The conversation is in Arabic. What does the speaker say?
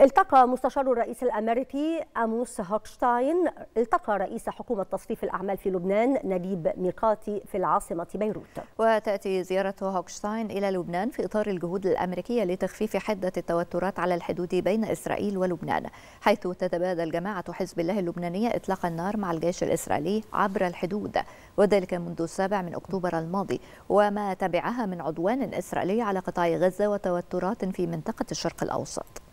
التقى مستشار الرئيس الامريكي اموس هوكشتاين التقى رئيس حكومه تصريف الاعمال في لبنان نديب ميقاتي في العاصمه بيروت. وتاتي زياره هوكشتاين الى لبنان في اطار الجهود الامريكيه لتخفيف حده التوترات على الحدود بين اسرائيل ولبنان، حيث تتبادل جماعه حزب الله اللبنانيه اطلاق النار مع الجيش الاسرائيلي عبر الحدود، وذلك منذ السابع من اكتوبر الماضي، وما تبعها من عدوان اسرائيلي على قطاع غزه وتوترات في منطقه الشرق الاوسط.